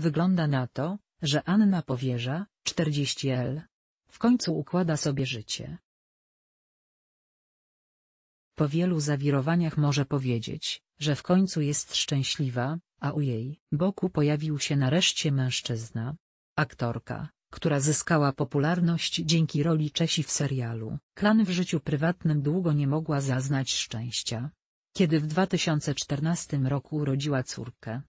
Wygląda na to, że Anna powierza, 40L. W końcu układa sobie życie. Po wielu zawirowaniach może powiedzieć, że w końcu jest szczęśliwa, a u jej boku pojawił się nareszcie mężczyzna. Aktorka, która zyskała popularność dzięki roli Czesi w serialu Klan w życiu prywatnym długo nie mogła zaznać szczęścia. Kiedy w 2014 roku urodziła córkę,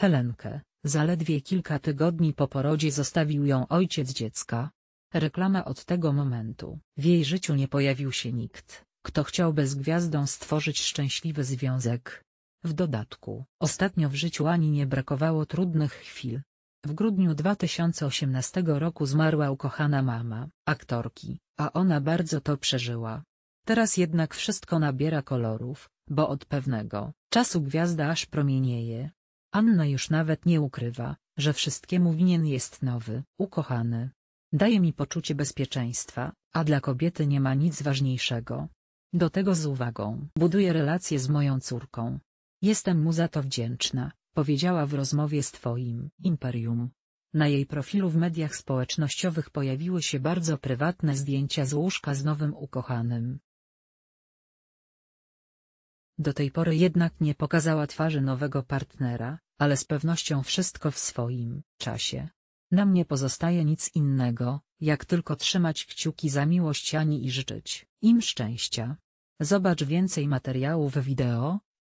Helenkę, zaledwie kilka tygodni po porodzie zostawił ją ojciec dziecka. Reklama od tego momentu. W jej życiu nie pojawił się nikt, kto chciałby z gwiazdą stworzyć szczęśliwy związek. W dodatku, ostatnio w życiu Ani nie brakowało trudnych chwil. W grudniu 2018 roku zmarła ukochana mama, aktorki, a ona bardzo to przeżyła. Teraz jednak wszystko nabiera kolorów, bo od pewnego czasu gwiazda aż promienieje, Anna już nawet nie ukrywa, że wszystkiemu winien jest nowy, ukochany. Daje mi poczucie bezpieczeństwa, a dla kobiety nie ma nic ważniejszego. Do tego z uwagą buduję relacje z moją córką. Jestem mu za to wdzięczna, powiedziała w rozmowie z Twoim Imperium. Na jej profilu w mediach społecznościowych pojawiły się bardzo prywatne zdjęcia z łóżka z nowym ukochanym. Do tej pory jednak nie pokazała twarzy nowego partnera, ale z pewnością wszystko w swoim czasie. Nam nie pozostaje nic innego, jak tylko trzymać kciuki za miłość Ani i życzyć im szczęścia. Zobacz więcej materiałów wideo,